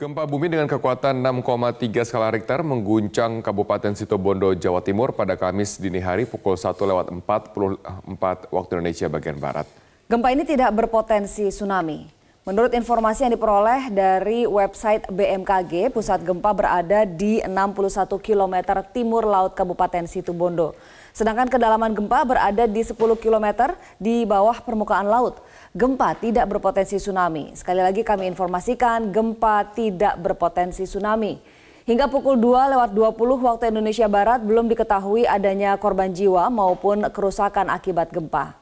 Gempa bumi dengan kekuatan 6,3 skala Richter mengguncang Kabupaten Situbondo, Jawa Timur pada Kamis dini hari pukul 1 lewat 44 waktu Indonesia bagian Barat. Gempa ini tidak berpotensi tsunami. Menurut informasi yang diperoleh dari website BMKG, pusat gempa berada di 61 km timur laut Kabupaten Situbondo. Sedangkan kedalaman gempa berada di 10 km di bawah permukaan laut. Gempa tidak berpotensi tsunami. Sekali lagi kami informasikan, gempa tidak berpotensi tsunami. Hingga pukul 2 lewat 20 waktu Indonesia Barat belum diketahui adanya korban jiwa maupun kerusakan akibat gempa.